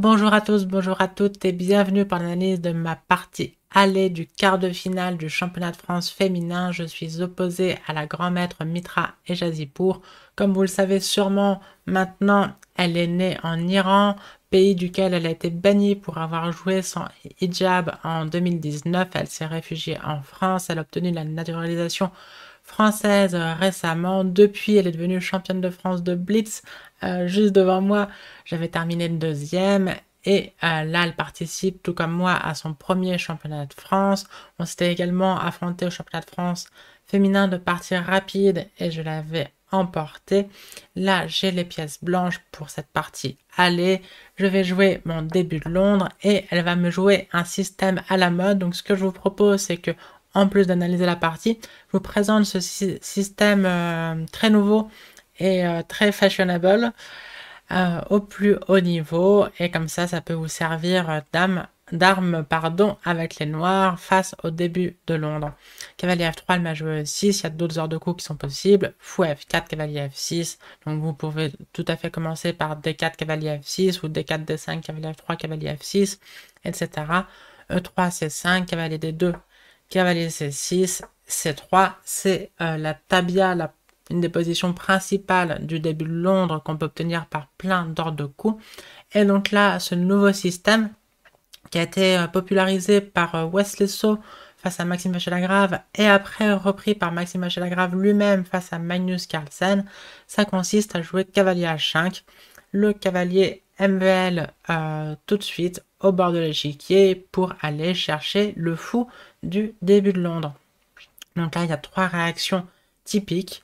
Bonjour à tous, bonjour à toutes et bienvenue par l'analyse de ma partie aller du quart de finale du championnat de France féminin. Je suis opposée à la grand maître Mitra Ejazipour. Comme vous le savez sûrement maintenant, elle est née en Iran, pays duquel elle a été bannie pour avoir joué son hijab en 2019. Elle s'est réfugiée en France, elle a obtenu la naturalisation française euh, récemment. Depuis, elle est devenue championne de France de Blitz euh, juste devant moi. J'avais terminé deuxième. Et euh, là, elle participe, tout comme moi, à son premier championnat de France. On s'était également affronté au championnat de France féminin de partie rapide et je l'avais emporté. Là, j'ai les pièces blanches pour cette partie allez, Je vais jouer mon début de Londres et elle va me jouer un système à la mode. Donc, ce que je vous propose, c'est que en plus d'analyser la partie, je vous présente ce système euh, très nouveau et euh, très fashionable euh, au plus haut niveau. Et comme ça, ça peut vous servir d'arme d'armes pardon avec les noirs face au début de Londres. Cavalier F3, le joué E6, il y a d'autres ordres de coups qui sont possibles. Fou F4, cavalier F6. Donc vous pouvez tout à fait commencer par D4, cavalier F6 ou D4, D5, cavalier F3, cavalier F6, etc. E3, C5, cavalier D2, cavalier C6, C3, c'est euh, la tabia, une des positions principales du début de Londres qu'on peut obtenir par plein d'ordres de coups. Et donc là, ce nouveau système qui a été euh, popularisé par euh, Wesley So face à Maxime Lagrave et après repris par Maxime Lagrave lui-même face à Magnus Carlsen, ça consiste à jouer cavalier H5, le cavalier MVL tout de suite au bord de l'échiquier pour aller chercher le fou du début de Londres. Donc là, il y a trois réactions typiques.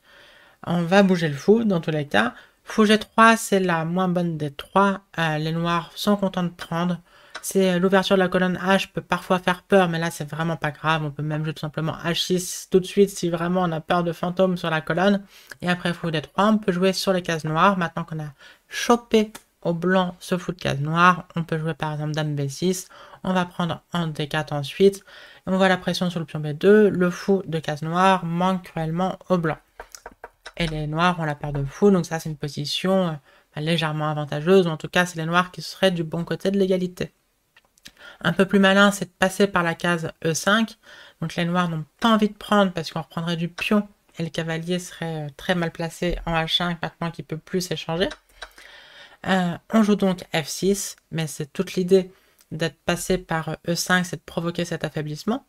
On va bouger le fou, dans tous les cas. Fou G3, c'est la moins bonne des trois. Euh, les noirs sont contents de prendre. C'est euh, l'ouverture de la colonne H peut parfois faire peur, mais là c'est vraiment pas grave. On peut même jouer tout simplement H6 tout de suite si vraiment on a peur de fantômes sur la colonne. Et après fou D3, on peut jouer sur les cases noires. Maintenant qu'on a chopé au blanc ce fou de case noire. On peut jouer par exemple dame b6. On va prendre en d4 ensuite. On voit la pression sur le pion b2. Le fou de case noire manque cruellement au blanc. Et les noirs ont la paire de fou, Donc ça, c'est une position euh, légèrement avantageuse. Ou en tout cas, c'est les noirs qui seraient du bon côté de l'égalité. Un peu plus malin, c'est de passer par la case e5. Donc les noirs n'ont pas envie de prendre parce qu'on reprendrait du pion. Et le cavalier serait euh, très mal placé en h5 maintenant qu'il peut plus s'échanger on euh, joue donc F6, mais c'est toute l'idée d'être passé par E5, c'est de provoquer cet affaiblissement.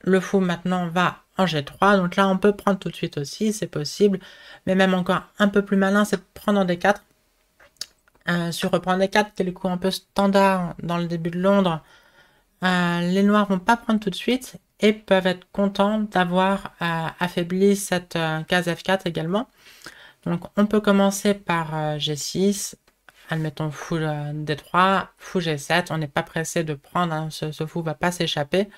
Le fou maintenant va en G3, donc là on peut prendre tout de suite aussi, c'est possible, mais même encore un peu plus malin, c'est de prendre en D4. Euh, sur reprendre D4, qui est le coup un peu standard dans le début de Londres, euh, les noirs vont pas prendre tout de suite et peuvent être contents d'avoir euh, affaibli cette case F4 également. Donc on peut commencer par euh, G6, admettons fou D3, fou G7, on n'est pas pressé de prendre, hein. ce, fou va pas s'échapper.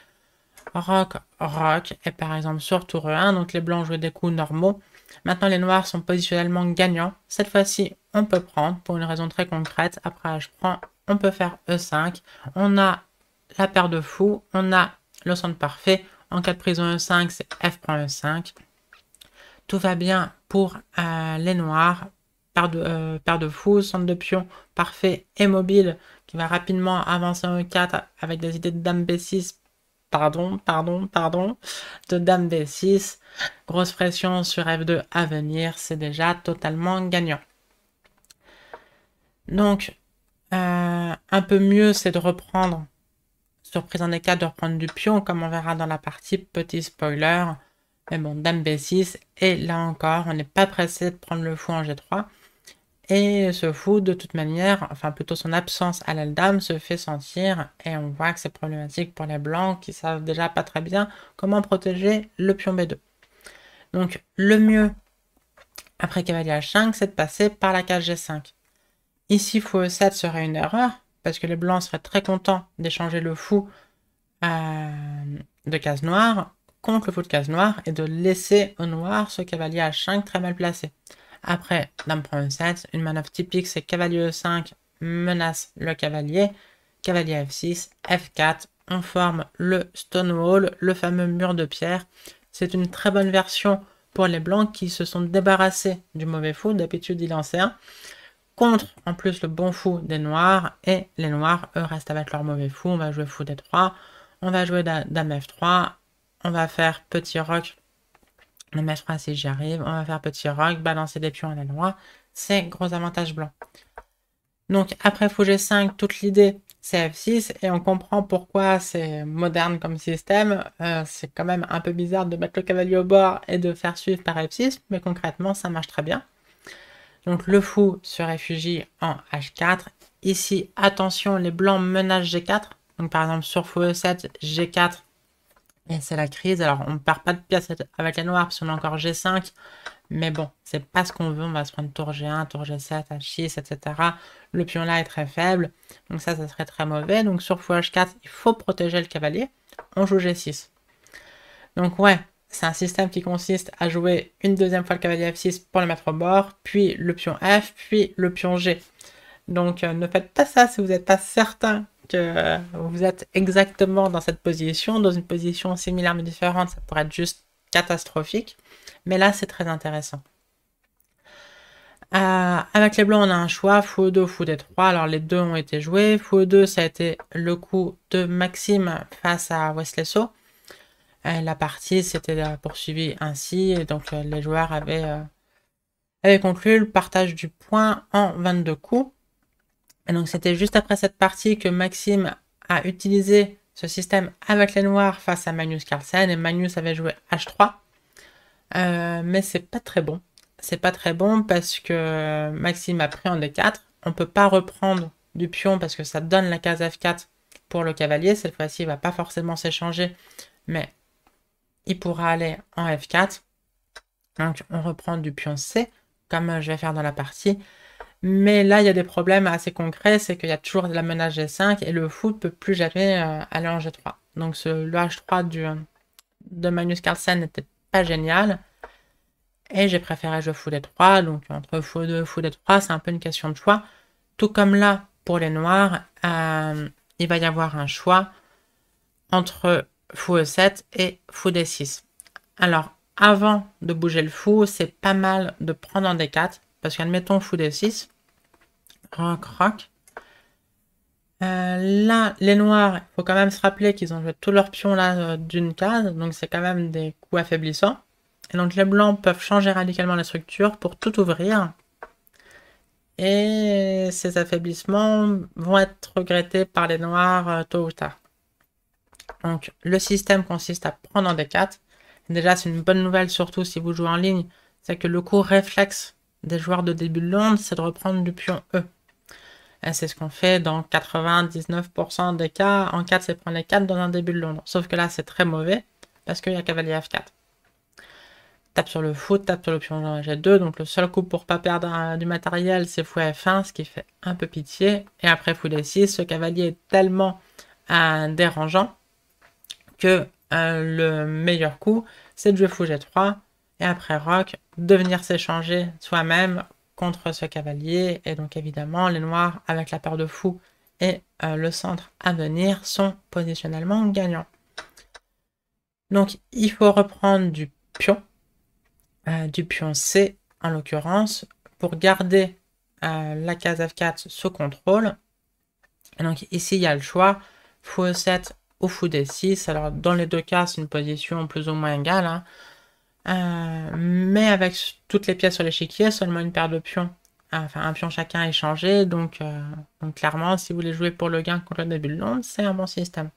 Rock, rock, et par exemple sur tour e 1, donc les blancs jouent des coups normaux. Maintenant les noirs sont positionnellement gagnants. Cette fois-ci, on peut prendre pour une raison très concrète. Après je prends, on peut faire E5. On a la paire de fous, on a le centre parfait. En cas de prison E5, c'est F prend E5. Tout va bien pour les noirs. Paire de, euh, de fous, centre de pion parfait et mobile qui va rapidement avancer en E4 avec des idées de dame B6. Pardon, pardon, pardon. De dame B6. Grosse pression sur F2 à venir. C'est déjà totalement gagnant. Donc, euh, un peu mieux, c'est de reprendre, surprise en E4, de reprendre du pion, comme on verra dans la partie, petit spoiler. Mais bon, Dame B6. Et là encore, on n'est pas pressé de prendre le fou en G3. Et ce fou, de toute manière, enfin plutôt son absence à l'aile dame se fait sentir et on voit que c'est problématique pour les blancs qui savent déjà pas très bien comment protéger le pion B2. Donc le mieux après cavalier H5, c'est de passer par la case G5. Ici, fou E7 serait une erreur parce que les blancs seraient très contents d'échanger le fou euh, de case noire contre le fou de case noir et de laisser au noir ce cavalier à 5 très mal placé. Après, dame prend e 7, une manœuvre typique c'est cavalier E5 menace le cavalier, cavalier F6, F4, on forme le Stonewall, le fameux mur de pierre. C'est une très bonne version pour les blancs qui se sont débarrassés du mauvais fou, d'habitude il en contre en plus le bon fou des noirs, et les noirs, eux, restent avec leur mauvais fou, on va jouer fou d3, on va jouer dame F3, on va faire petit rock. Ne maître pas si j'y arrive. On va faire petit rock, balancer des pions à la noix. C'est gros avantage blanc. Donc après fou g5, toute l'idée c'est f6 et on comprend pourquoi c'est moderne comme système. Euh, c'est quand même un peu bizarre de mettre le cavalier au bord et de faire suivre par f6, mais concrètement ça marche très bien. Donc le fou se réfugie en h4. Ici, attention, les blancs menacent g4. Donc par exemple sur fou e7, g4, et c'est la crise. Alors, on ne perd pas de pièces avec la noire, parce qu'on a encore G5. Mais bon, c'est pas ce qu'on veut. On va se prendre tour G1, tour G7, H6, etc. Le pion là est très faible. Donc ça, ça serait très mauvais. Donc sur fou H4, il faut protéger le cavalier. On joue G6. Donc ouais, c'est un système qui consiste à jouer une deuxième fois le cavalier F6 pour le mettre au bord, puis le pion F, puis le pion G. Donc euh, ne faites pas ça si vous n'êtes pas certain que euh, vous êtes exactement dans cette position, dans une position similaire mais différente, ça pourrait être juste catastrophique. Mais là, c'est très intéressant. Euh, avec les blancs, on a un choix, fou 2, fou des 3. Alors les deux ont été joués. Fou 2, ça a été le coup de Maxime face à Wesley so. Euh, la partie s'était poursuivie ainsi, et donc les joueurs avaient, avaient, conclu le partage du point en 22 coups. Et donc c'était juste après cette partie que Maxime a utilisé ce système avec les noirs face à Magnus Carlsen et Magnus avait joué H3. Euh, mais c'est pas très bon. C'est pas très bon parce que Maxime a pris en D4. On peut pas reprendre du pion parce que ça donne la case F4 pour le cavalier. Cette fois-ci, il va pas forcément s'échanger, mais il pourra aller en F4. Donc on reprend du pion C, comme je vais faire dans la partie. Mais là, il y a des problèmes assez concrets, c'est qu'il y a toujours de la menace G5 et le foot peut plus jamais euh, aller en G3. Donc le H3 du, euh, de Magnus Carlsen n'était pas génial. Et j'ai préféré jouer fou D3. Donc entre fou 2 fou D3, c'est un peu une question de choix. Tout comme là, pour les noirs, euh, il va y avoir un choix entre fou E7 et fou D6. Alors, avant de bouger le fou, c'est pas mal de prendre en D4, parce qu'admettons fou D6, euh, là, les noirs, il faut quand même se rappeler qu'ils ont joué tous leurs pions là euh, d'une case, donc c'est quand même des coups affaiblissants. Et donc les blancs peuvent changer radicalement la structure pour tout ouvrir. Et ces affaiblissements vont être regrettés par les noirs euh, tôt ou tard. Donc le système consiste à prendre des D4. Déjà c'est une bonne nouvelle, surtout si vous jouez en ligne, c'est que le coup réflexe des joueurs de début de l'onde, c'est de reprendre du pion E. Eh, c'est ce qu'on fait dans 99% des cas. En 4, c'est prendre les 4 dans un début de Londres. Sauf que là, c'est très mauvais parce qu'il y a cavalier F4. Tape sur le foot, tape sur l'option G2. Donc le seul coup pour pas perdre euh, du matériel, c'est fou F1, ce qui fait un peu pitié. Et après fou D6, ce cavalier est tellement euh, dérangeant que euh, le meilleur coup, c'est de jouer fou G3. Et après Rock, de venir s'échanger soi-même contre ce cavalier. Et donc évidemment, les noirs avec la paire de fous et euh, le centre à venir sont positionnellement gagnants. Donc il faut reprendre du pion, euh, du pion C en l'occurrence, pour garder euh, la case F4 sous contrôle. Et donc ici, il y a le choix, fou E7 ou fou D6. Alors dans les deux cas, c'est une position plus ou moins égale. Hein. Euh, mais avec toutes les pièces sur l'échiquier, seulement une paire de pions. Euh, enfin, un pion chacun est changé. Donc, euh, donc clairement, si vous voulez jouer pour le gain contre le début de c'est un bon système.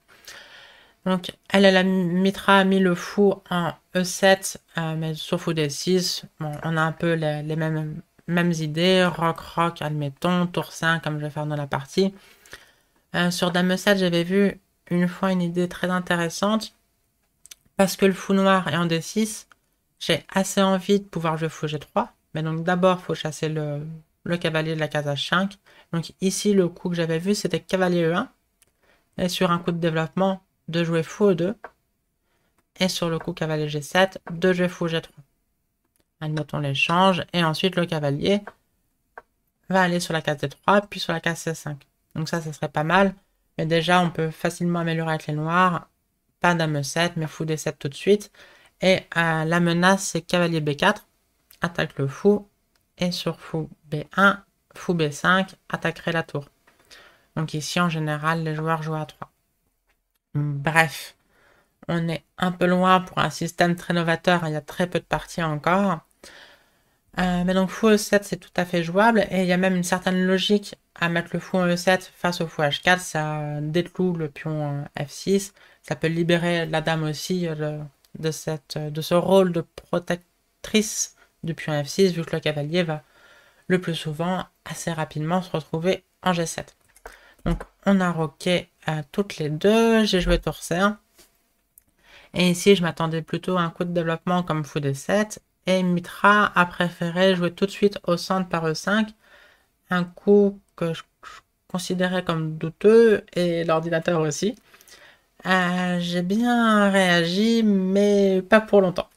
Donc, elle, elle la Mitra a mis le fou en E7, mais sauf au D6. on a un peu les, mêmes, mêmes idées. Rock, rock, admettons. Tour 5, comme je vais faire dans la partie. sur Dame E7, j'avais vu une fois une idée très intéressante. Parce que le fou noir est en D6, j'ai assez envie de pouvoir jouer fou g3, mais donc d'abord, il faut chasser le, cavalier de la case h5. Donc ici, le coup que j'avais vu, c'était cavalier e1. Et sur un coup de développement, de jouer fou e2. Et sur le coup cavalier g7, de jouer fou g3. les l'échange, et ensuite le cavalier va aller sur la case d3, puis sur la case c5. Donc ça, ça serait pas mal. Mais déjà, on peut facilement améliorer avec les noirs. Pas dame 7, mais fou d7 tout de suite. Et la menace, c'est cavalier B4, attaque le fou. Et sur fou B1, fou B5, attaquerait la tour. Donc ici, en général, les joueurs jouent à 3. Bref, on est un peu loin pour un système très novateur. Il y a très peu de parties encore. Euh, mais donc fou E7, c'est tout à fait jouable. Et il y a même une certaine logique à mettre le fou en E7 face au fou H4. Ça décloue le pion euh, F6. Ça peut libérer la dame aussi. Euh, le, de, cette, euh, de ce rôle de protectrice du pion f6, vu que le cavalier va le plus souvent assez rapidement se retrouver en g7. Donc on a roqué à euh, toutes les deux, j'ai joué tour C1. Et ici, je m'attendais plutôt à un coup de développement comme fou des 7 Et Mitra a préféré jouer tout de suite au centre par e5, un coup que je considérais comme douteux et l'ordinateur aussi. Ah, j'ai bien réagi, mais pas pour longtemps.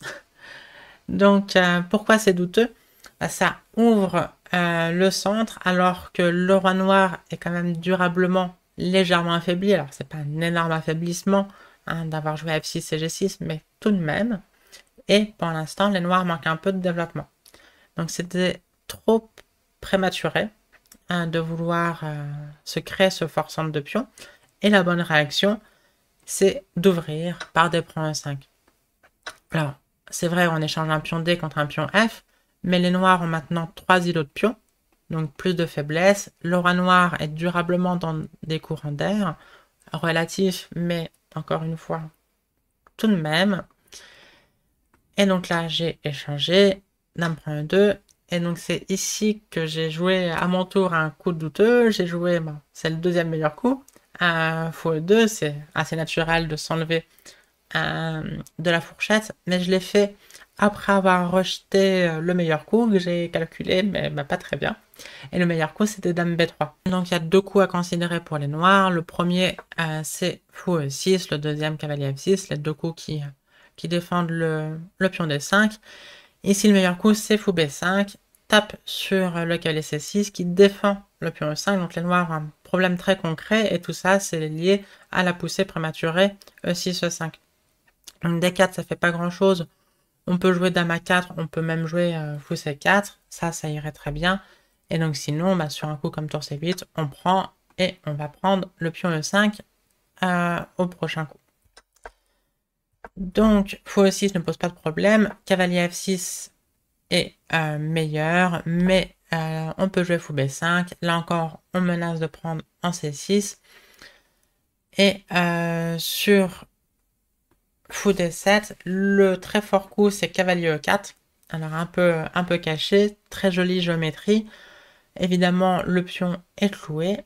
Donc, euh, pourquoi c'est douteux bah, Ça ouvre euh, le centre, alors que le roi noir est quand même durablement légèrement affaibli. Alors, c'est pas un énorme affaiblissement hein, d'avoir joué F6 et G6, mais tout de même. Et pour l'instant, les noirs manquent un peu de développement. Donc, c'était trop prématuré hein, de vouloir euh, se créer ce fort centre de pion. Et la bonne réaction, c'est d'ouvrir par des points e 5. Alors, c'est vrai, on échange un pion D contre un pion F, mais les noirs ont maintenant trois îlots de pions, donc plus de faiblesse. Le roi noir est durablement dans des courants d'air, relatifs, mais encore une fois, tout de même. Et donc là, j'ai échangé, d'un point 2, e et donc c'est ici que j'ai joué à mon tour un coup douteux, j'ai joué, c'est le deuxième meilleur coup, fou e 2, c'est assez naturel de s'enlever euh, de la fourchette, mais je l'ai fait après avoir rejeté euh, le meilleur coup que j'ai calculé, mais bah, pas très bien. Et le meilleur coup, c'était Dame B3. Donc il y a deux coups à considérer pour les noirs. Le premier, euh, c'est fou e 6, le deuxième, cavalier F6, les deux coups qui, qui défendent le, pion D5. Ici, le meilleur coup, c'est fou B5, tape sur le cavalier C6 qui défend le pion E5, donc les noirs hein, problème très concret et tout ça, c'est lié à la poussée prématurée E6-E5. D4, ça fait pas grand-chose. On peut jouer Dame 4 on peut même jouer euh, Fou C4, ça, ça irait très bien. Et donc sinon, bah, sur un coup comme Tour C8, on prend et on va prendre le pion E5 euh, au prochain coup. Donc, Fou E6 ne pose pas de problème. Cavalier F6 est euh, meilleur, mais euh, on peut jouer fou b5. Là encore, on menace de prendre en c6. Et euh, sur fou d7, le très fort coup, c'est cavalier e4. Alors un peu, un peu caché, très jolie géométrie. Évidemment, le pion est cloué.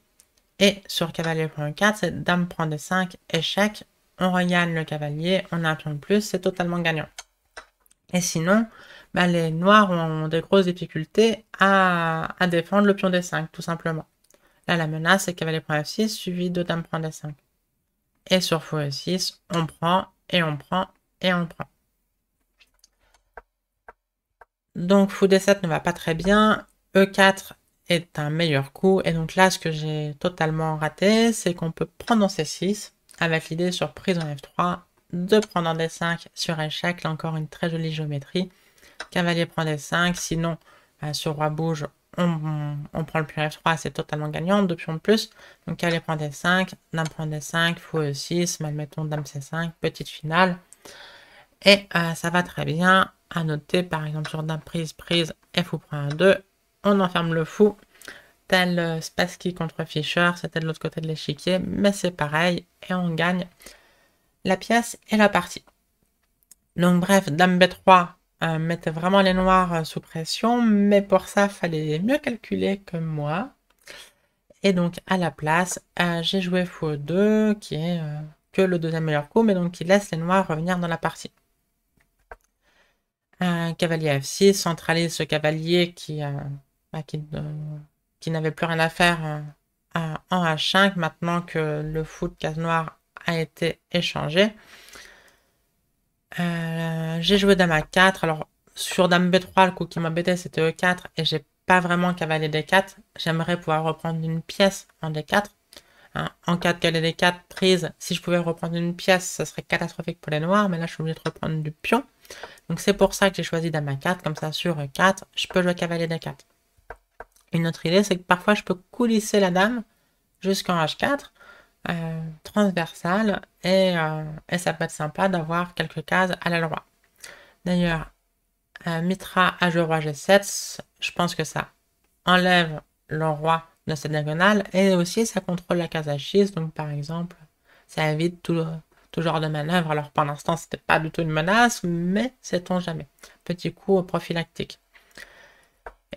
Et sur cavalier e4, c'est dame prend d5, échec. On regagne le cavalier, on a un pion de plus, c'est totalement gagnant. Et sinon, bah, les noirs ont des grosses difficultés à, défendre le pion d5, tout simplement. Là, la menace, c'est cavalier prend f6, suivi de dame prend d5. Et sur fou f6, on prend, et on prend, et on prend. Donc, fou d7 ne va pas très bien. e4 est un meilleur coup. Et donc là, ce que j'ai totalement raté, c'est qu'on peut prendre en c6, avec l'idée sur prise en f3, de prendre en d5 sur échec. Là, encore une très jolie géométrie. Cavalier prend D5. Sinon, euh, sur Roi bouge, on, prend le pion F3, c'est totalement gagnant, deux pions de plus. Donc Cavalier prend D5, Dame prend D5, Fou E6, malmettons Dame C5, petite finale. Et euh, ça va très bien. À noter, par exemple, sur Dame prise, prise, Fou prend 2 on enferme le Fou. Tel euh, Spassky contre Fischer, c'était de l'autre côté de l'échiquier, mais c'est pareil, et on gagne la pièce et la partie. Donc bref, Dame B3, euh, mettait vraiment les noirs euh, sous pression, mais pour ça, fallait mieux calculer que moi. Et donc, à la place, euh, j'ai joué fou 2 qui est que le deuxième meilleur coup, mais donc qui laisse les noirs revenir dans la partie. cavalier F6 centralise ce cavalier qui, bah, qui n'avait plus rien à faire en H5 maintenant que le fou de case noire a été échangé. Euh, j'ai joué Dame à 4. Alors, sur Dame B3, le coup qui m'a bêté, c'était E4. Et j'ai pas vraiment cavalier D4. J'aimerais pouvoir reprendre une pièce en D4. Hein, en cas de cavalier D4 prise, si je pouvais reprendre une pièce, ça serait catastrophique pour les noirs. Mais là, je suis obligé de reprendre du pion. Donc, c'est pour ça que j'ai choisi Dame à 4. Comme ça, sur E4, je peux jouer cavalier D4. Une autre idée, c'est que parfois, je peux coulisser la dame jusqu'en H4. Euh, transversale et, euh, et, ça peut être sympa d'avoir quelques cases à la loi. D'ailleurs, euh, mitra Mitra à roi G7, je pense que ça enlève le roi de cette diagonale et aussi ça contrôle la case H6, donc par exemple, ça évite tout, tout genre de manœuvre. Alors pour l'instant, c'était pas du tout une menace, mais c'est on jamais. Petit coup au prophylactique.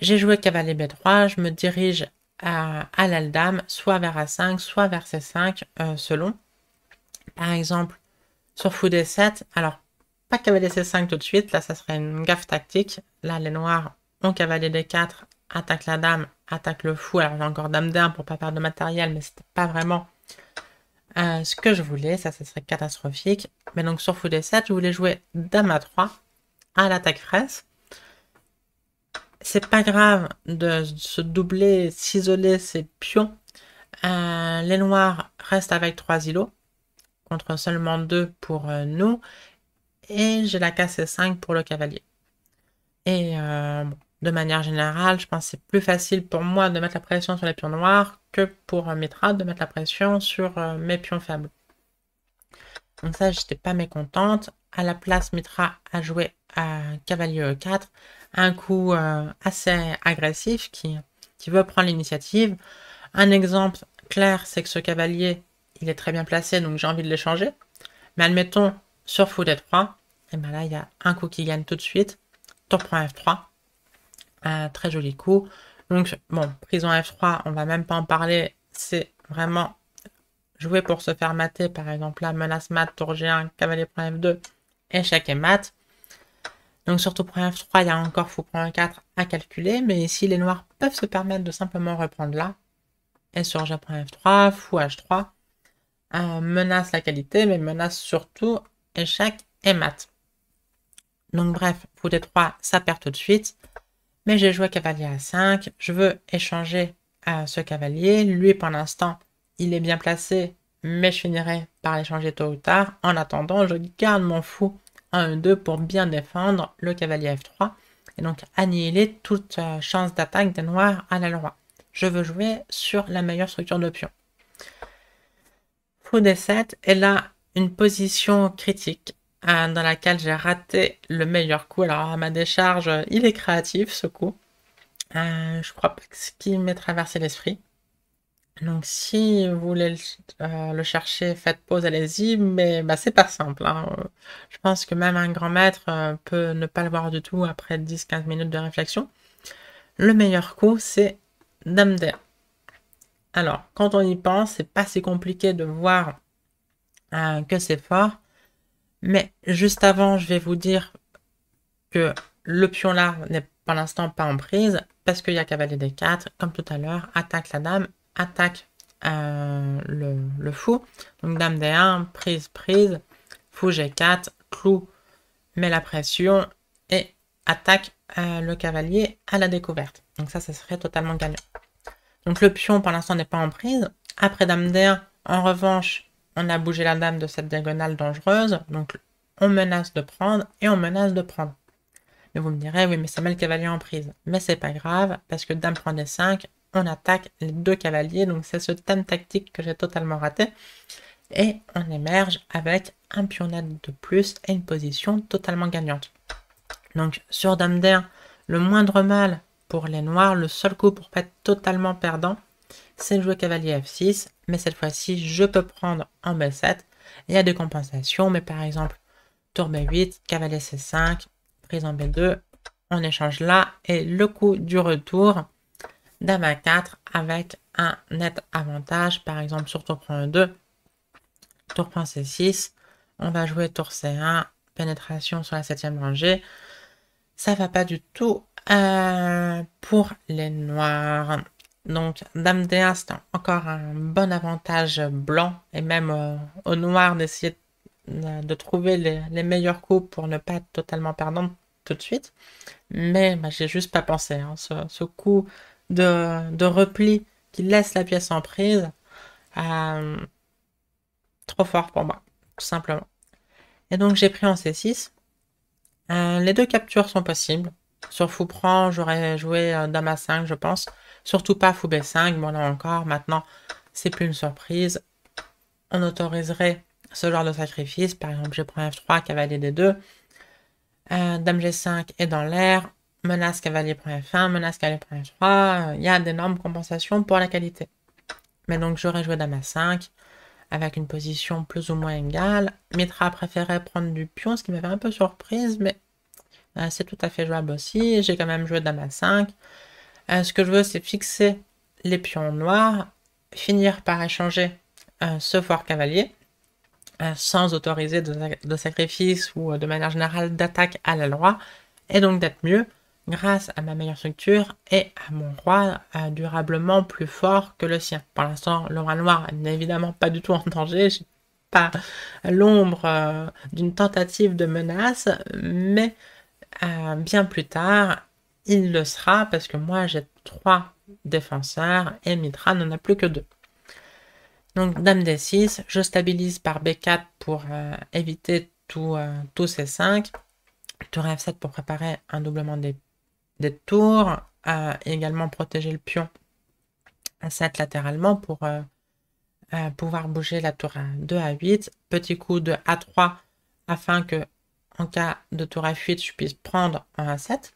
J'ai joué cavalier B3, je me dirige à, à dame, soit vers A5, soit vers C5, euh, selon. Par exemple, sur fou D7, alors pas cavalier C5 tout de suite, là ça serait une gaffe tactique. Là les noirs ont cavalier D4, attaque la dame, attaque le fou. Alors j'ai encore dame d1 pour pas perdre de matériel, mais c'était pas vraiment euh, ce que je voulais, ça, ça serait catastrophique. Mais donc sur fou D7, je voulais jouer dame A3 à l'attaque fraise c'est pas grave de se doubler, s'isoler ses pions. Euh, les noirs restent avec trois îlots, contre seulement deux pour euh, nous. Et j'ai la casse 5 pour le cavalier. Et euh, de manière générale, je pense que c'est plus facile pour moi de mettre la pression sur les pions noirs que pour Mitra de mettre la pression sur mes pions faibles. Donc ça, j'étais pas mécontente. À la place, Mitra a joué à cavalier E4 un coup euh, assez agressif qui, qui veut prendre l'initiative. Un exemple clair, c'est que ce cavalier, il est très bien placé, donc j'ai envie de l'échanger. Mais admettons, sur fou d3, et ben là, il y a un coup qui gagne tout de suite. Tour prend f3. Un très joli coup. Donc, bon, prison f3, on va même pas en parler. C'est vraiment joué pour se faire mater. Par exemple, là, menace mat, tour g1, cavalier prend f2, échec et mat. Donc surtout pour F3, il y a encore fou 4 à calculer, mais ici les noirs peuvent se permettre de simplement reprendre là. Et sur G F3, fou H3, euh, menace la qualité, mais menace surtout échec et mat. Donc bref, fou D3, ça perd tout de suite. Mais j'ai joué cavalier à 5, je veux échanger ce cavalier. Lui, pour l'instant, il est bien placé, mais je finirai par l'échanger tôt ou tard. En attendant, je garde mon fou 1-2 pour bien défendre le cavalier F3 et donc annihiler toute euh, chance d'attaque des noirs à la loi. Je veux jouer sur la meilleure structure de pion. Fou D7 est là une position critique hein, dans laquelle j'ai raté le meilleur coup. Alors à ma décharge, il est créatif ce coup. Euh, je crois pas que ce qui m'est traversé l'esprit. Donc, si vous voulez euh, le, chercher, faites pause, allez-y, mais bah, c'est pas simple. Hein. Euh, je pense que même un grand maître euh, peut ne pas le voir du tout après 10-15 minutes de réflexion. Le meilleur coup, c'est Dame D1. Alors, quand on y pense, c'est pas si compliqué de voir que c'est fort. Mais juste avant, je vais vous dire que le pion là n'est pour l'instant pas en prise parce qu'il y a cavalier des 4 comme tout à l'heure, attaque la dame attaque euh, le, fou. Donc dame d1, prise, prise, fou g4, clou, met la pression et attaque euh, le cavalier à la découverte. Donc ça, ça serait totalement gagnant. Donc le pion, pour l'instant, n'est pas en prise. Après dame d1, en revanche, on a bougé la dame de cette diagonale dangereuse. Donc on menace de prendre et on menace de prendre. Mais vous me direz, oui, mais ça met le cavalier en prise. Mais c'est pas grave, parce que dame prend d5, on attaque les deux cavaliers. Donc c'est ce thème tactique que j'ai totalement raté. Et on émerge avec un pionnet de plus et une position totalement gagnante. Donc sur Dame le moindre mal pour les noirs, le seul coup pour pas être totalement perdant, c'est de jouer cavalier F6. Mais cette fois-ci, je peux prendre en B7. Il y a des compensations, mais par exemple, tour B8, cavalier C5, prise en B2, on échange là. Et le coup du retour, dame à 4 avec un net avantage. Par exemple, sur tour prend 2, tour prend C6. On va jouer tour C1, pénétration sur la 7 rangée. Ça va pas du tout euh, pour les noirs. Donc, Dame D1, c'est encore un bon avantage blanc et même euh, au noir d'essayer de, trouver les, meilleurs coups pour ne pas être totalement perdante tout de suite. Mais bah, j'ai juste pas pensé. Hein. ce, coup de, repli qui laisse la pièce en prise, euh, trop fort pour moi, tout simplement. Et donc j'ai pris en C6. Euh, les deux captures sont possibles. Sur fou prend, j'aurais joué dame à 5, je pense. Surtout pas fou b5, bon là encore, maintenant, c'est plus une surprise. On autoriserait ce genre de sacrifice, par exemple, je prends f3, cavalier d2. Euh, dame g5 est dans l'air, menace menace 3 il y a d'énormes compensations pour la qualité. Mais donc j'aurais joué dame 5 avec une position plus ou moins égale. Mitra préférait prendre du pion, ce qui m'avait un peu surprise, mais euh, c'est tout à fait jouable aussi. J'ai quand même joué dame euh, 5. ce que je veux, c'est fixer les pions noirs, finir par échanger euh, ce fort cavalier, sans autoriser de, sacrifice ou de manière générale d'attaque à la loi, et donc d'être mieux grâce à ma meilleure structure et à mon roi euh, durablement plus fort que le sien. Pour l'instant, le roi noir n'est évidemment pas du tout en danger, Je n'ai pas l'ombre euh, d'une tentative de menace, mais euh, bien plus tard, il le sera parce que moi j'ai trois défenseurs et Mitra n'en a plus que deux. Donc Dame D6, je stabilise par B4 pour éviter tout, tous ces 5 tour F7 pour préparer un doublement des des tours, euh, également protéger le pion à 7 latéralement pour euh, euh, pouvoir bouger la tour à 2 à 8. Petit coup de A3 afin que en cas de tour à 8 je puisse prendre un A7.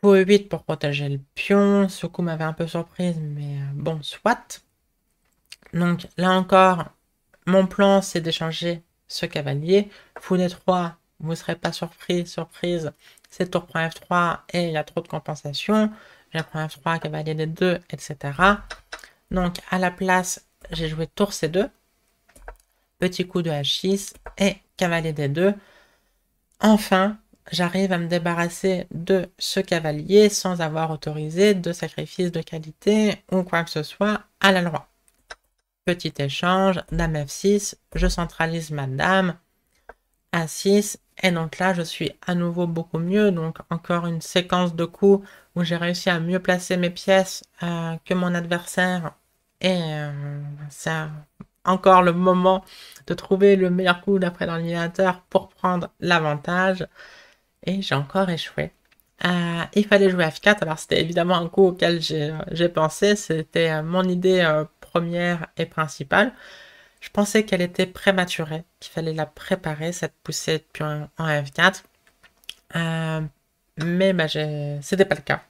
fou 8 pour protéger le pion. Ce coup m'avait un peu surprise, mais bon, soit. Donc là encore, mon plan c'est d'échanger ce cavalier. Fou D3 vous ne serez pas surpris, surprise, c'est tour F3 et il y a trop de compensation, j'ai point F3, cavalier D2, etc. Donc à la place, j'ai joué tour C2, petit coup de H6 et cavalier D2. Enfin, j'arrive à me débarrasser de ce cavalier sans avoir autorisé de sacrifice de qualité ou quoi que ce soit à la loi. Petit échange, dame F6, je centralise ma dame, à 6. Et donc là, je suis à nouveau beaucoup mieux. Donc encore une séquence de coups où j'ai réussi à mieux placer mes pièces euh, que mon adversaire. Et c'est euh, encore le moment de trouver le meilleur coup d'après l'ordinateur pour prendre l'avantage. Et j'ai encore échoué. Euh, il fallait jouer F4, alors c'était évidemment un coup auquel j'ai pensé, c'était mon idée première et principale. Je pensais qu'elle était prématurée, qu'il fallait la préparer, cette poussée de pion en F4. mais ben, ce n'était pas le cas.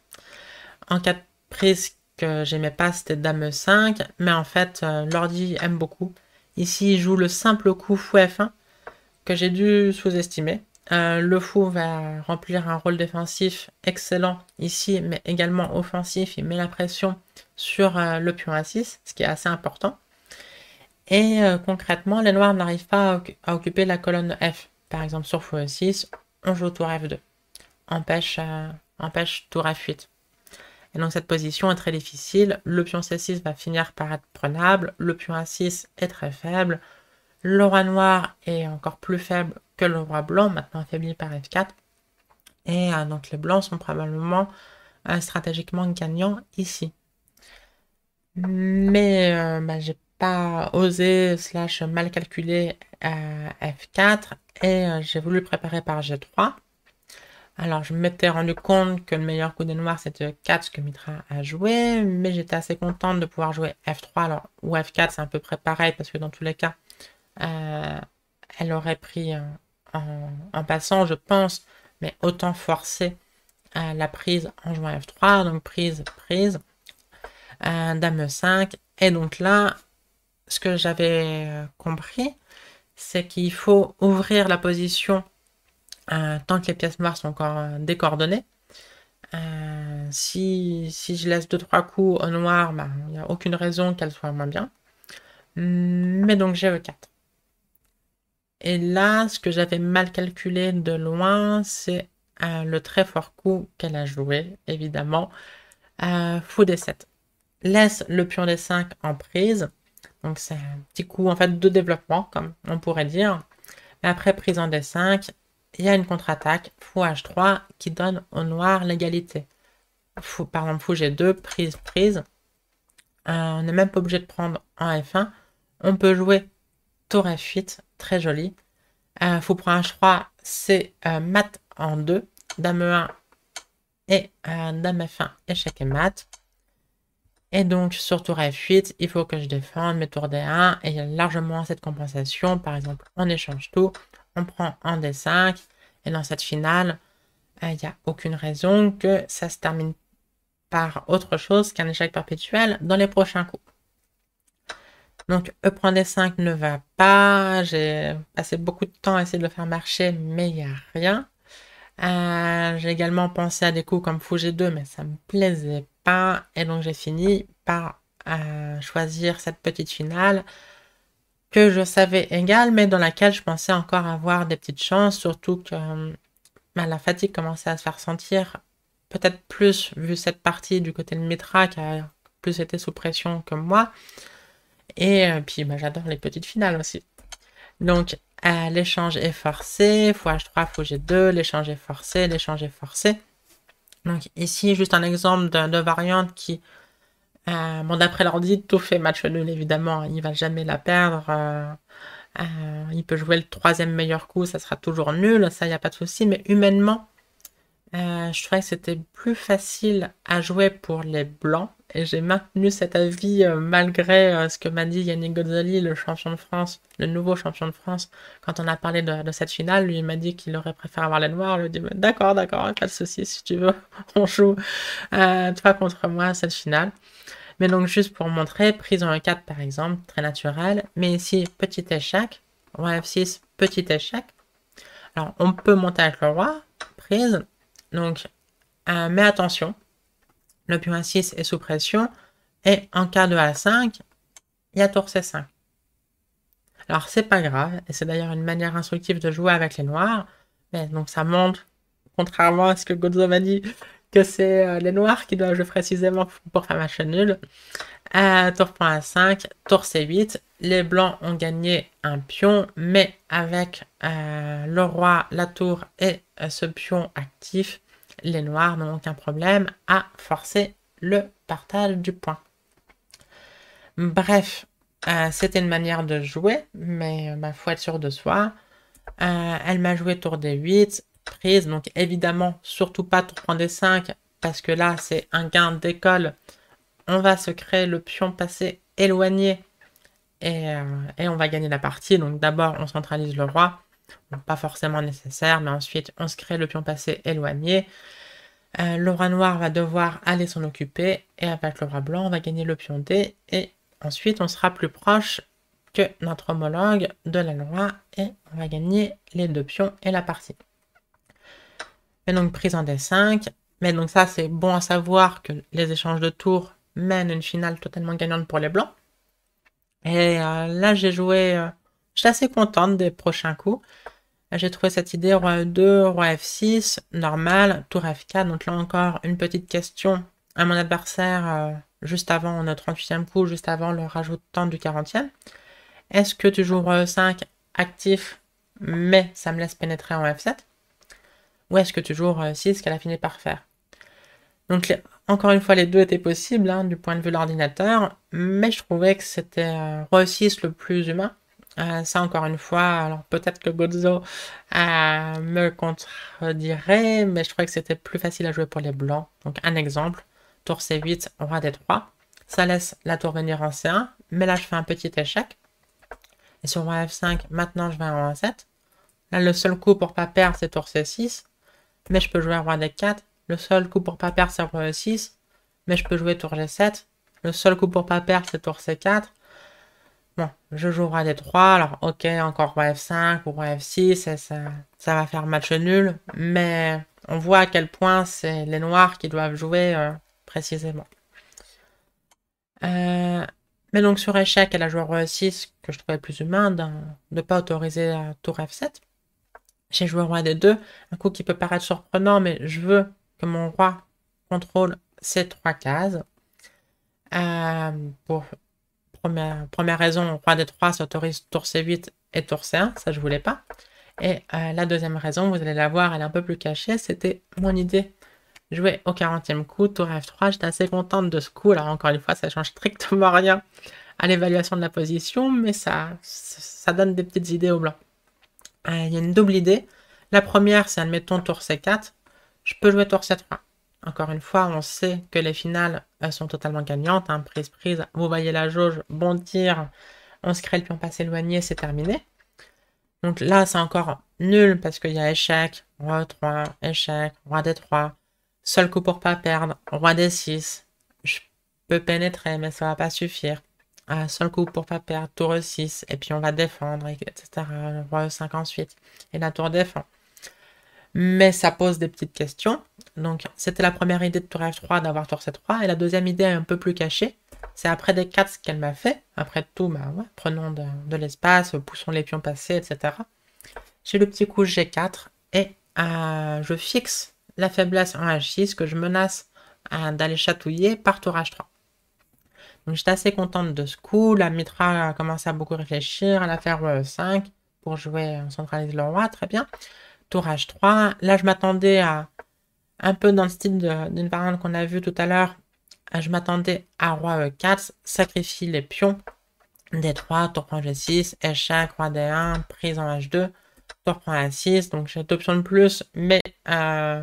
En cas de prise que j'aimais pas, c'était Dame 5. Mais en fait, euh, l'ordi aime beaucoup. Ici, il joue le simple coup fou F1, que j'ai dû sous-estimer. Euh, le fou va remplir un rôle défensif excellent ici, mais également offensif. Il met la pression sur euh, le pion A6, ce qui est assez important. Et euh, concrètement, les noirs n'arrivent pas à, occuper la colonne F. Par exemple, sur F6, on joue tour F2. Empêche, empêche euh, tour F8. Et donc cette position est très difficile. Le pion C6 va finir par être prenable. Le pion A6 est très faible. Le roi noir est encore plus faible que le roi blanc, maintenant affaibli par F4. Et euh, donc les blancs sont probablement stratégiquement gagnants ici. Mais bah, j'ai pas osé mal calculé euh, F4 et euh, j'ai voulu préparer par G3. Alors je m'étais rendu compte que le meilleur coup des noirs c'était 4 que Mitra a joué, mais j'étais assez contente de pouvoir jouer F3 alors, ou F4 c'est un peu pareil parce que dans tous les cas euh, elle aurait pris en, en, passant je pense, mais autant forcer la prise en jouant F3, donc prise, prise, dame 5 et donc là ce que j'avais euh, compris, c'est qu'il faut ouvrir la position euh, tant que les pièces noires sont encore euh, décoordonnées. si, si, je laisse 2 trois coups au noir, ben, il n'y a aucune raison qu'elle soit moins bien. Hum, mais donc j'ai E4. Et là, ce que j'avais mal calculé de loin, c'est le très fort coup qu'elle a joué, évidemment. fou des 7 Laisse le pion des 5 en prise. Donc c'est un petit coup en fait de développement, comme on pourrait dire. Mais après prise en D5, il y a une contre-attaque, fou H3 qui donne au noir l'égalité. par exemple, fou G2, prise, prise. Euh, on n'est même pas obligé de prendre en F1. On peut jouer tour F8, très joli. Euh, fou prend H3, c'est euh, mat en 2, dame E1 et dame F1, échec et mat. Et donc, sur tour F8, il faut que je défende mes tours D1 et il y a largement cette compensation. Par exemple, on échange tout, on prend un D5 et dans cette finale, euh, il n'y a aucune raison que ça se termine par autre chose qu'un échec perpétuel dans les prochains coups. Donc, E prend D5 ne va pas. J'ai passé beaucoup de temps à essayer de le faire marcher, mais il n'y a rien. Euh, j'ai également pensé à des coups comme Fou 2 mais ça me plaisait et donc j'ai fini par euh, choisir cette petite finale que je savais égale, mais dans laquelle je pensais encore avoir des petites chances, surtout que euh, bah, la fatigue commençait à se faire sentir peut-être plus vu cette partie du côté de Mitra qui a plus été sous pression que moi. Et euh, puis bah, j'adore les petites finales aussi. Donc l'échange est forcé, fois H3, fois G2, l'échange est forcé, l'échange est forcé. Donc ici, juste un exemple de, variante qui, euh, bon, d'après l'ordi, tout fait match nul, évidemment. Hein, il va jamais la perdre. Euh, euh, il peut jouer le troisième meilleur coup, ça sera toujours nul, ça, il n'y a pas de souci. Mais humainement, je trouvais que c'était plus facile à jouer pour les blancs et j'ai maintenu cet avis euh, malgré euh, ce que m'a dit Yannick Gozzoli, le champion de France, le nouveau champion de France, quand on a parlé de, cette finale, lui il m'a dit qu'il aurait préféré avoir les noirs, je lui ai dit bah, d'accord, d'accord, hein, pas de souci, si tu veux, on joue euh, toi contre moi cette finale. Mais donc juste pour montrer, prise en 4 par exemple, très naturel, mais ici petit échec, roi F6, petit échec. Alors on peut monter avec le roi, prise, donc mais attention, le pion a 6 est sous pression, et en cas de A5, il y a tour C5. Alors c'est pas grave, et c'est d'ailleurs une manière instructive de jouer avec les noirs, mais donc ça montre, contrairement à ce que Gozo m'a dit, que c'est euh, les noirs qui doivent jouer précisément pour faire match nul. Euh, tour point A5, tour C8, les blancs ont gagné un pion, mais avec euh, le roi, la tour et ce pion actif, les noirs n'ont aucun problème à forcer le partage du point. Bref, euh, c'était une manière de jouer, mais euh, ma faut être sûr de soi. Euh, elle m'a joué tour des 8, prise, donc évidemment, surtout pas tour prendre des 5, parce que là, c'est un gain d'école. On va se créer le pion passé éloigné et on va gagner la partie. Donc d'abord, on centralise le roi pas forcément nécessaire, mais ensuite on se crée le pion passé éloigné. Euh, le bras noir va devoir aller s'en occuper et avec le bras blanc on va gagner le pion D et ensuite on sera plus proche que notre homologue de la loi et on va gagner les deux pions et la partie. Et donc prise en D5, mais donc ça c'est bon à savoir que les échanges de tours mènent une finale totalement gagnante pour les blancs. Et euh, là j'ai joué... Euh, je suis assez contente des prochains coups. Euh, j'ai trouvé cette idée roi 2 roi f6, normal, tour f4. Donc là encore, une petite question à mon adversaire euh, juste avant notre 38e coup, juste avant le temps du 40e. Est-ce que tu joues euh, roi 5 actif, mais ça me laisse pénétrer en f7 Ou est-ce que tu joues roi 6 qu'elle a fini par faire Donc encore une fois, les deux étaient possibles hein, du point de vue de l'ordinateur, mais je trouvais que c'était roi 6 le plus humain. Euh, ça, encore une fois, alors peut-être que Gozo euh, me contredirait, mais je croyais que c'était plus facile à jouer pour les blancs. Donc, un exemple, tour C8, roi D3. Ça laisse la tour venir en C1, mais là, je fais un petit échec. Et sur roi F5, maintenant, je vais en A7. Là, le seul coup pour pas perdre, c'est tour C6, mais je peux jouer roi D4. Le seul coup pour pas perdre, c'est roi E6, mais je peux jouer tour G7. Le seul coup pour pas perdre, c'est tour C4. Bon, je joue roi des 3, alors ok, encore roi F5 ou roi F6, ça, ça, va faire match nul, mais on voit à quel point c'est les noirs qui doivent jouer euh, précisément. Euh, mais donc sur échec, elle a joué roi 6 que je trouvais plus humain de ne pas autoriser la tour F7. J'ai joué roi des 2 un coup qui peut paraître surprenant, mais je veux que mon roi contrôle ces trois cases euh, pour première, première raison, roi d3 s'autorise tour c8 et tour c1, ça je voulais pas. Et euh, la deuxième raison, vous allez la voir, elle est un peu plus cachée, c'était mon idée. Jouer au 40e coup, tour f3, j'étais assez contente de ce coup. Alors encore une fois, ça change strictement rien à l'évaluation de la position, mais ça, ça donne des petites idées au blanc. Euh, il y a une double idée. La première, c'est admettons tour c4, je peux jouer tour c3. Encore une fois, on sait que les finales elles sont totalement gagnantes. Hein. Prise, prise. Vous voyez la jauge. Bon tir. On se crée le pion passe éloigné. C'est terminé. Donc là, c'est encore nul parce qu'il y a échec. Roi 3, échec. Roi des 3. Seul coup pour pas perdre. Roi des 6. Je peux pénétrer, mais ça va pas suffire. Ah, seul coup pour pas perdre, tour 6, et puis on va défendre, etc. Roi 5 ensuite. Et la tour défend mais ça pose des petites questions. Donc, c'était la première idée de tour h 3 d'avoir tour C3. Et la deuxième idée est un peu plus cachée. C'est après des 4 qu'elle m'a fait. Après tout, bah prenons de, l'espace, poussons les pions passés, etc. J'ai le petit coup G4 et euh, je fixe la faiblesse en H6 que je menace euh, d'aller chatouiller par tour H3. Donc j'étais assez contente de ce coup. La Mitra a commencé à beaucoup réfléchir. Elle a fait 5 pour jouer, on euh, centralise le roi, très bien. Tour h 3. Là, je m'attendais à un peu dans le style d'une variante qu'on a vue tout à l'heure. Ah, je m'attendais à Roi E4, sacrifie les pions. D3, tour prend G6, échec, Roi D1, prise en H2, tour prend A6. Donc j'ai deux de plus, mais euh,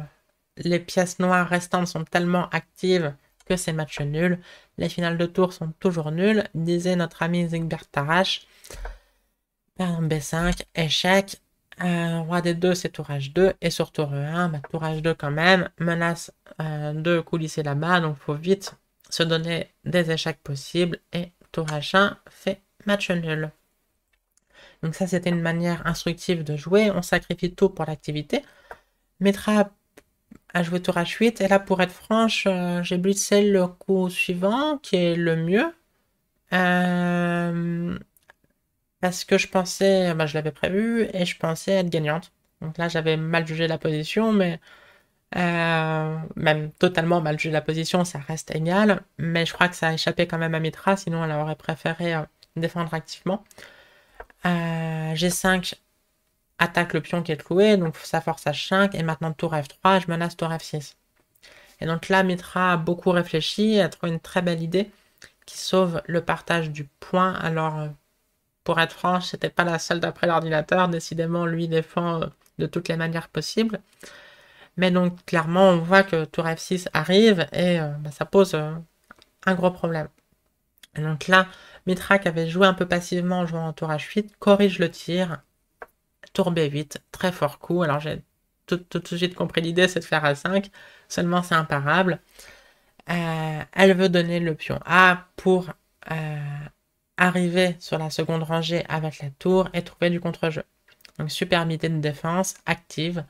les pièces noires restantes sont tellement actives que c'est match nul. Les finales de tour sont toujours nulles, disait notre ami Zigbert Tarash. Perdant B5, échec, roi euh, des 2, c'est tour 2 Et sur tour 1 tour H2 quand même. Menace euh, de coulisser là-bas. Donc, il faut vite se donner des échecs possibles. Et tour H1 fait match nul. Donc ça, c'était une manière instructive de jouer. On sacrifie tout pour l'activité. Mettra à jouer tour H8. Et là, pour être franche, euh, j'ai blissé le coup suivant, qui est le mieux. Euh parce que je pensais, euh, bah, je l'avais prévu et je pensais être gagnante. Donc là, j'avais mal jugé la position, mais euh, même totalement mal jugé la position, ça reste égal. Mais je crois que ça a échappé quand même à Mitra, sinon elle aurait préféré euh, défendre activement. G5 attaque le pion qui est cloué, donc ça force H5, et maintenant tour F3, je menace tour F6. Et donc là, Mitra a beaucoup réfléchi, a trouvé une très belle idée qui sauve le partage du point. Alors pour être franche, c'était pas la seule d'après l'ordinateur. Décidément, lui défend euh, de toutes les manières possibles. Mais donc, clairement, on voit que Tour F6 arrive et euh, bah, ça pose euh, un gros problème. donc là, Mitra, qui avait joué un peu passivement en jouant en Tour H8, corrige le tir. Tour B8, très fort coup. Alors, j'ai tout, de suite compris l'idée, c'est de faire A5. Seulement, c'est imparable. elle veut donner le pion A pour arriver sur la seconde rangée avec la tour et trouver du contre-jeu. Donc super idée de défense, active,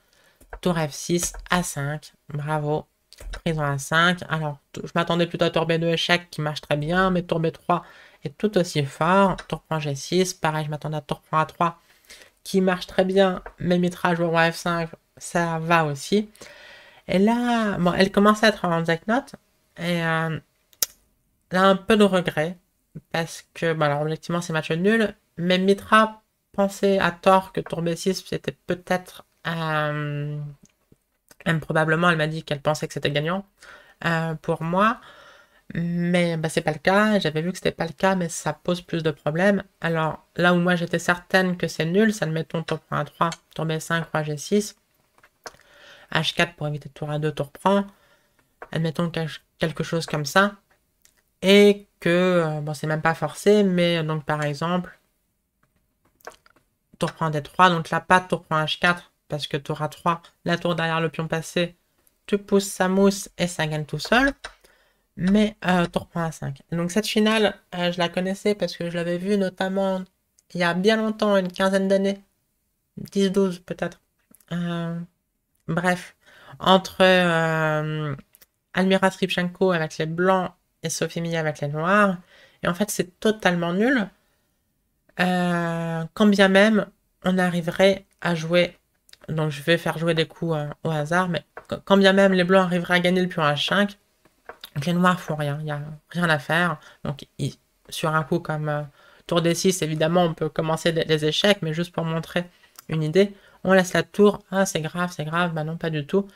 tour F6, A5, bravo, prison A5. Alors je m'attendais plutôt à tour B2 échec qui marche très bien, mais tour B3 est tout aussi fort, tour prend G6, pareil je m'attendais à tour A3 qui marche très bien, mais Mitra joue roi F5, ça va aussi. Et là, bon, elle commence à être en note et euh, là un peu de regret parce que, bah, alors objectivement, c'est match nul. Mais Mitra pensait à tort que tour b 6, c'était peut-être. Euh, probablement, elle m'a dit qu'elle pensait que c'était gagnant euh, pour moi. Mais bah, c'est pas le cas. J'avais vu que c'était pas le cas, mais ça pose plus de problèmes. Alors là où moi j'étais certaine que c'est nul, ça mettons tour prend 3, tour B5, roi G6. H4 pour éviter tour A2, tour prend. Admettons quelque chose comme ça. Et euh, bon, c'est même pas forcé, mais euh, donc par exemple, tour prend d3, donc la pas tour prend h4, parce que tour a3, la tour derrière le pion passé, tu pousses, sa mousse et ça gagne tout seul. Mais euh, tour prend a5. Donc cette finale, je la connaissais parce que je l'avais vue notamment il y a bien longtemps, une quinzaine d'années, 10-12 peut-être. bref, entre Almira Tripchenko avec les blancs Sophie avec les noirs. Et en fait, c'est totalement nul. Euh, quand bien même on arriverait à jouer, donc je vais faire jouer des coups euh, au hasard, mais quand bien même les blancs arriveraient à gagner le pion H5, les noirs font rien, il n'y a rien à faire. Donc sur un coup comme euh, tour D6, évidemment, on peut commencer des, échecs, mais juste pour montrer une idée, on laisse la tour, ah c'est grave, c'est grave, bah non, pas du tout.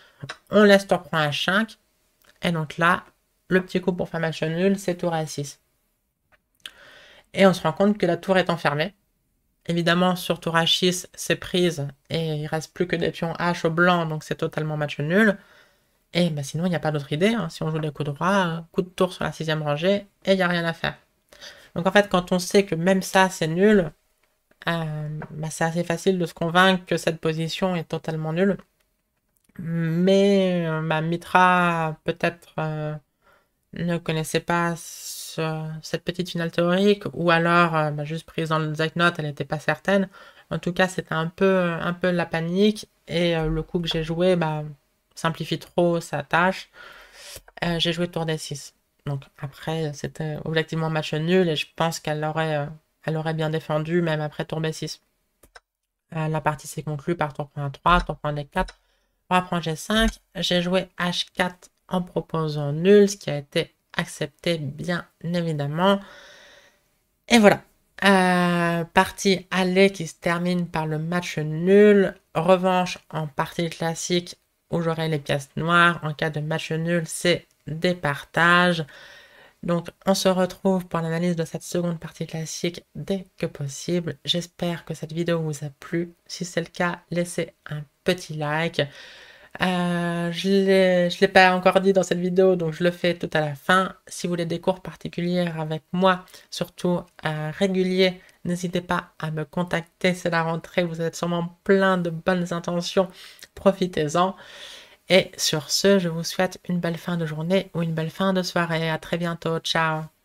On laisse tour prend H5, et donc là, le petit coup pour faire match nul, c'est tour à 6. Et on se rend compte que la tour est enfermée. Évidemment, sur tour H6, c'est prise et il reste plus que des pions H au blanc, donc c'est totalement match nul. Et bah, sinon, il n'y a pas d'autre idée. Hein. Si on joue des coups droits, euh, coup de tour sur la sixième rangée, et il n'y a rien à faire. Donc en fait, quand on sait que même ça, c'est nul, euh, bah, c'est assez facile de se convaincre que cette position est totalement nulle. Mais euh, bah, Mitra peut-être ne connaissait pas cette petite finale théorique ou alors euh, bah, juste prise dans le exact elle n'était pas certaine. En tout cas, c'était un peu, un peu la panique et euh, le coup que j'ai joué bah, simplifie trop sa tâche. Euh, j'ai joué tour d 6. Donc après, c'était objectivement match nul et je pense qu'elle aurait, elle aurait bien défendu même après tour B6. la partie s'est conclue par tour point 3, tour point 4 3 G5. J'ai joué H4 en proposant nul, ce qui a été accepté bien évidemment. Et voilà. Euh, partie aller qui se termine par le match nul. Revanche en partie classique où j'aurai les pièces noires. En cas de match nul, c'est des partages. Donc on se retrouve pour l'analyse de cette seconde partie classique dès que possible. J'espère que cette vidéo vous a plu. Si c'est le cas, laissez un petit like. Euh, je ne l'ai pas encore dit dans cette vidéo, donc je le fais tout à la fin. Si vous voulez des cours particuliers avec moi, surtout euh, réguliers, n'hésitez pas à me contacter. C'est la rentrée, vous êtes sûrement plein de bonnes intentions. Profitez-en. Et sur ce, je vous souhaite une belle fin de journée ou une belle fin de soirée. À très bientôt. Ciao.